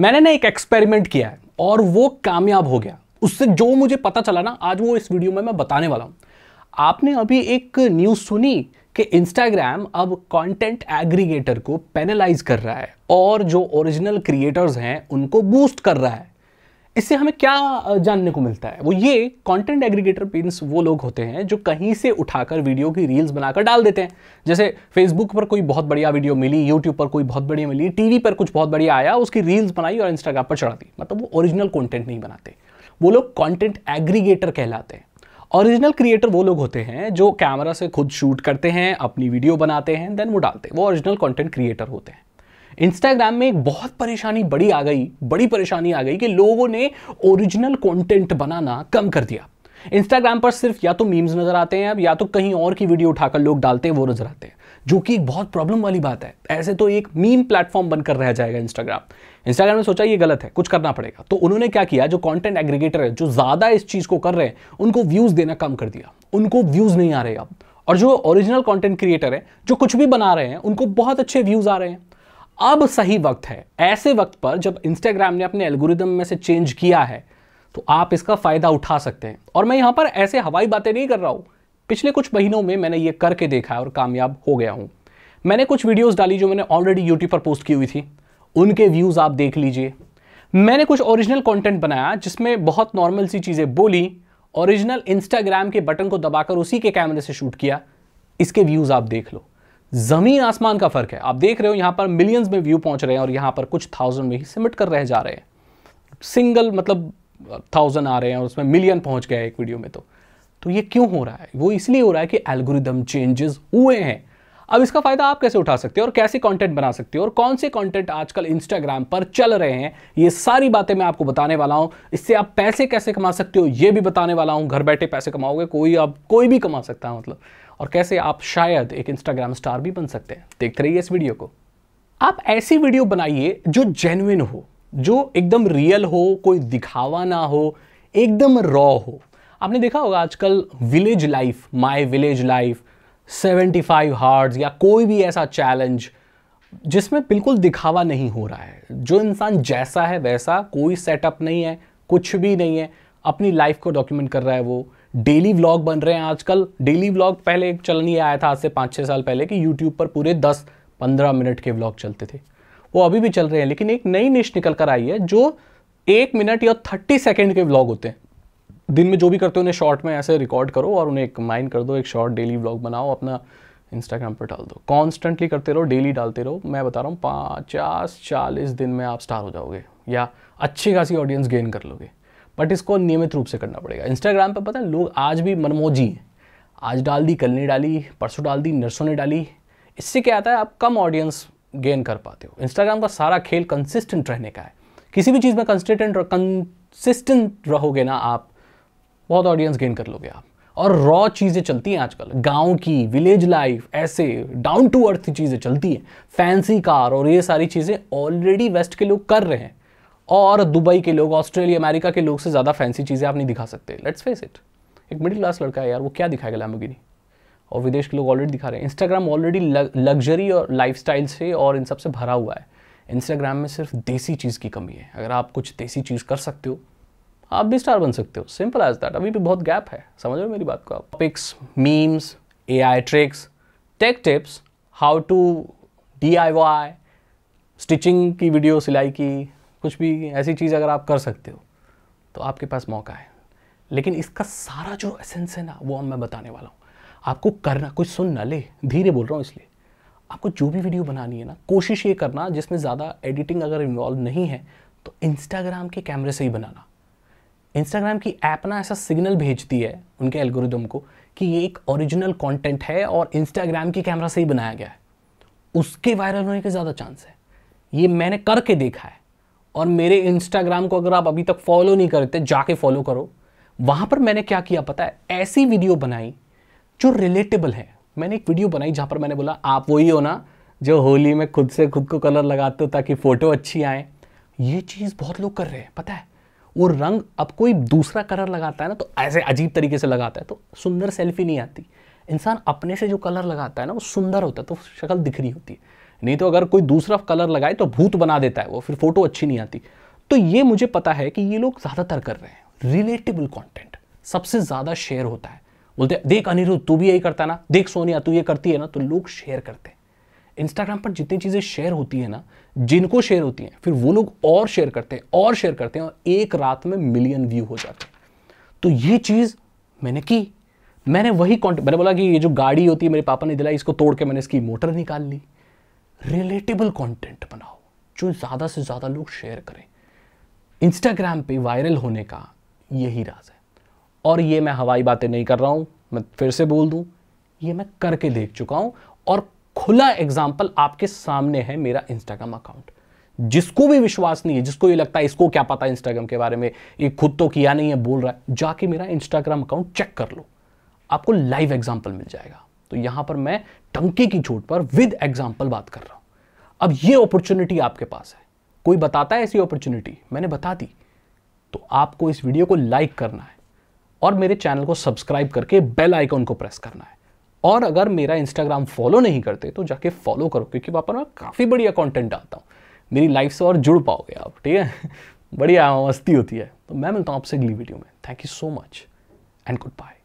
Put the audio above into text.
मैंने ना एक एक्सपेरिमेंट किया है और वो कामयाब हो गया उससे जो मुझे पता चला ना आज वो इस वीडियो में मैं बताने वाला हूँ आपने अभी एक न्यूज़ सुनी कि इंस्टाग्राम अब कंटेंट एग्रीगेटर को पेनलाइज कर रहा है और जो ओरिजिनल क्रिएटर्स हैं उनको बूस्ट कर रहा है इससे हमें क्या जानने को मिलता है वो ये कंटेंट एग्रीगेटर पिंस वो लोग होते हैं जो कहीं से उठाकर वीडियो की रील्स बनाकर डाल देते हैं जैसे फेसबुक पर कोई बहुत बढ़िया वीडियो मिली यूट्यूब पर कोई बहुत बढ़िया मिली टीवी पर कुछ बहुत बढ़िया आया उसकी रील्स बनाई और इंस्टाग्राम पर चढ़ा दी मतलब वो ओरिजिनल कॉन्टेंट नहीं बनाते वो लोग कॉन्टेंट एग्रीगेटर कहलाते हैं ओरिजिनल क्रिएटर वो लोग होते हैं जो कैमरा से खुद शूट करते हैं अपनी वीडियो बनाते हैं देन वो डालते हैं वो ओरिजिनल कॉन्टेंट क्रिएटर होते हैं इंस्टाग्राम में एक बहुत परेशानी बड़ी आ गई बड़ी परेशानी आ गई कि लोगों ने ओरिजिनल कंटेंट बनाना कम कर दिया इंस्टाग्राम पर सिर्फ या तो मीम्स नज़र आते हैं अब या तो कहीं और की वीडियो उठाकर लोग डालते हैं वो नज़र आते हैं जो कि एक बहुत प्रॉब्लम वाली बात है ऐसे तो एक मीम प्लेटफॉर्म बनकर रह जाएगा इंस्टाग्राम इंस्टाग्राम ने सोचा ये गलत है कुछ करना पड़ेगा तो उन्होंने क्या किया जो कॉन्टेंट एग्रीगेटर है जो ज़्यादा इस चीज़ को कर रहे हैं उनको व्यूज़ देना कम कर दिया उनको व्यूज़ नहीं आ रहे अब और जो ओरिजिनल कंटेंट क्रिएटर है जो कुछ भी बना रहे हैं उनको बहुत अच्छे व्यूज़ आ रहे हैं अब सही वक्त है ऐसे वक्त पर जब इंस्टाग्राम ने अपने एल्गोरिदम में से चेंज किया है तो आप इसका फ़ायदा उठा सकते हैं और मैं यहाँ पर ऐसे हवाई बातें नहीं कर रहा हूँ पिछले कुछ महीनों में मैंने ये करके देखा है और कामयाब हो गया हूँ मैंने कुछ वीडियोस डाली जो मैंने ऑलरेडी यूट्यूब पर पोस्ट की हुई थी उनके व्यूज़ आप देख लीजिए मैंने कुछ ओरिजिनल कंटेंट बनाया जिसमें बहुत नॉर्मल सी चीज़ें बोली ओरिजिनल इंस्टाग्राम के बटन को दबाकर उसी के कैमरे से शूट किया इसके व्यूज़ आप देख लो जमीन आसमान का फर्क है आप देख रहे हो यहाँ पर मिलियंस में व्यू पहुंच रहे हैं और यहाँ पर कुछ थाउजेंड में ही सिमट कर रह जा रहे हैं सिंगल मतलब थाउजेंड आ रहे हैं और उसमें मिलियन पहुंच गया एक वीडियो में तो तो ये क्यों हो रहा है वो इसलिए हो रहा है कि एल्गोरिदम चेंजेस हुए हैं अब इसका फ़ायदा आप कैसे उठा सकते हो और कैसे कंटेंट बना सकते हो और कौन से कंटेंट आजकल इंस्टाग्राम पर चल रहे हैं ये सारी बातें मैं आपको बताने वाला हूँ इससे आप पैसे कैसे कमा सकते हो ये भी बताने वाला हूँ घर बैठे पैसे कमाओगे कोई आप कोई भी कमा सकता है मतलब और कैसे आप शायद एक इंस्टाग्राम स्टार भी बन सकते हैं देखते रहिए इस वीडियो को आप ऐसी वीडियो बनाइए जो जेन्युन हो जो एकदम रियल हो कोई दिखावा ना हो एकदम रॉ हो आपने देखा होगा आजकल village life my village life 75 हार्ड्स या कोई भी ऐसा चैलेंज जिसमें बिल्कुल दिखावा नहीं हो रहा है जो इंसान जैसा है वैसा कोई सेटअप नहीं है कुछ भी नहीं है अपनी लाइफ को डॉक्यूमेंट कर रहा है वो डेली व्लॉग बन रहे हैं आजकल डेली व्लॉग पहले एक चलन आया था आज से पाँच छः साल पहले कि यूट्यूब पर पूरे दस पंद्रह मिनट के व्लॉग चलते थे वो अभी भी चल रहे हैं लेकिन एक नई निश निकल कर आई है जो एक मिनट या थर्टी सेकेंड के व्लॉग होते हैं दिन में जो भी करते हो उन्हें शॉर्ट में ऐसे रिकॉर्ड करो और उन्हें एक माइंड कर दो एक शॉर्ट डेली व्लॉग बनाओ अपना इंस्टाग्राम पर डाल दो कॉन्स्टेंटली करते रहो डेली डालते रहो मैं बता रहा हूँ पचास चालीस दिन में आप स्टार हो जाओगे या अच्छी खासी ऑडियंस गेन कर लोगे बट इसको नियमित रूप से करना पड़ेगा इंस्टाग्राम पर पता है लोग आज भी मनमोजी हैं आज डाल दी कल ने डाली परसों डाल दी नर्सों ने डाली इससे क्या आता है आप कम ऑडियंस गेन कर पाते हो इंस्टाग्राम का सारा खेल कंसिस्टेंट रहने का है किसी भी चीज़ में कंसिस्टेंट कंसिस्टेंट रहोगे ना आप बहुत ऑडियंस गेन कर लोगे आप और रॉ चीज़ें चलती हैं आजकल गांव की विलेज लाइफ ऐसे डाउन टू अर्थ चीज़ें चलती हैं फैंसी कार और ये सारी चीज़ें ऑलरेडी वेस्ट के लोग कर रहे हैं और दुबई के लोग ऑस्ट्रेलिया अमेरिका के लोग से ज़्यादा फैंसी चीज़ें आप नहीं दिखा सकते लेट्स फेस इट एक मिडिल क्लास लड़का है यार वो क्या दिखाएगा लैम्बोगिनी और विदेश के लोग ऑलरेडी दिखा रहे हैं इंस्टाग्राम ऑलरेडी लग्जरी और लाइफ से और इन सब से भरा हुआ है इंस्टाग्राम में सिर्फ देसी चीज़ की कमी है अगर आप कुछ देसी चीज़ कर सकते हो आप भी स्टार बन सकते हो सिंपल एज दैट अभी भी बहुत गैप है समझ रहे हो मेरी बात को आप topics memes A I tricks tech tips how to D I Y stitching की वीडियो सिलाई की कुछ भी ऐसी चीज़ अगर आप कर सकते हो तो आपके पास मौका है लेकिन इसका सारा जो एसेंस है ना वो मैं बताने वाला हूँ आपको करना कुछ सुन ना ले धीरे बोल रहा हूँ इसलिए आपको जो भी वीडियो बनानी है ना कोशिश ये करना जिसमें ज़्यादा एडिटिंग अगर इन्वॉल्व नहीं है तो इंस्टाग्राम के कैमरे से ही बनाना इंस्टाग्राम की ऐप ना ऐसा सिग्नल भेजती है उनके एल्गोरिदम को कि ये एक ओरिजिनल कंटेंट है और इंस्टाग्राम की कैमरा से ही बनाया गया है उसके वायरल होने के ज़्यादा चांस है ये मैंने करके देखा है और मेरे इंस्टाग्राम को अगर आप अभी तक फॉलो नहीं करते जाके फॉलो करो वहाँ पर मैंने क्या किया पता है ऐसी वीडियो बनाई जो रिलेटेबल है मैंने एक वीडियो बनाई जहाँ पर मैंने बोला आप वही हो ना जो होली में खुद से खुद को कलर लगाते हो ताकि फ़ोटो अच्छी आए ये चीज़ बहुत लोग कर रहे हैं पता है वो रंग अब कोई दूसरा कलर लगाता है ना तो ऐसे अजीब तरीके से लगाता है तो सुंदर सेल्फी नहीं आती इंसान अपने से जो कलर लगाता है ना वो सुंदर होता है तो शक्ल दिख रही होती है नहीं तो अगर कोई दूसरा कलर लगाए तो भूत बना देता है वो फिर फोटो अच्छी नहीं आती तो ये मुझे पता है कि ये लोग ज़्यादातर कर रहे हैं रिलेटेबल कॉन्टेंट सबसे ज़्यादा शेयर होता है बोलते देख अनिरुद्ध तू भी यही करता है ना देख सोनिया तू ये करती है ना तो लोग शेयर करते हैं इंस्टाग्राम पर जितनी चीज़ें शेयर होती है ना जिनको शेयर होती हैं फिर वो लोग और शेयर करते हैं और शेयर करते हैं और एक रात में मिलियन व्यू हो जाते हैं तो ये चीज़ मैंने की मैंने वही कॉन्टेंट मैंने बोला कि ये जो गाड़ी होती है मेरे पापा ने दिलाई इसको तोड़ के मैंने इसकी मोटर निकाल ली रिलेटेबल कॉन्टेंट बनाओ जो ज़्यादा से ज़्यादा लोग शेयर करें इंस्टाग्राम पे वायरल होने का यही राज है और ये मैं हवाई बातें नहीं कर रहा हूँ मैं फिर से बोल दूँ ये मैं करके देख चुका हूँ और खुला एग्जाम्पल आपके सामने है मेरा इंस्टाग्राम अकाउंट जिसको भी विश्वास नहीं है जिसको ये लगता है इसको क्या पता इंस्टाग्राम के बारे में ये खुद तो किया नहीं है बोल रहा है जाके मेरा इंस्टाग्राम अकाउंट चेक कर लो आपको लाइव एग्जाम्पल मिल जाएगा तो यहां पर मैं टंके की चोट पर विद एग्जाम्पल बात कर रहा हूं अब ये अपॉर्चुनिटी आपके पास है कोई बताता है ऐसी अपॉर्चुनिटी मैंने बता दी तो आपको इस वीडियो को लाइक करना है और मेरे चैनल को सब्सक्राइब करके बेल आइकॉन को प्रेस करना है और अगर मेरा इंस्टाग्राम फॉलो नहीं करते तो जाके फॉलो करो क्योंकि वहाँ पर मैं काफ़ी बढ़िया कंटेंट डालता हूँ मेरी लाइफ से और जुड़ पाओगे आप ठीक है बढ़िया मस्ती होती है तो मैं मिलता हूँ आपसे अगली वीडियो में thank you so much and good bye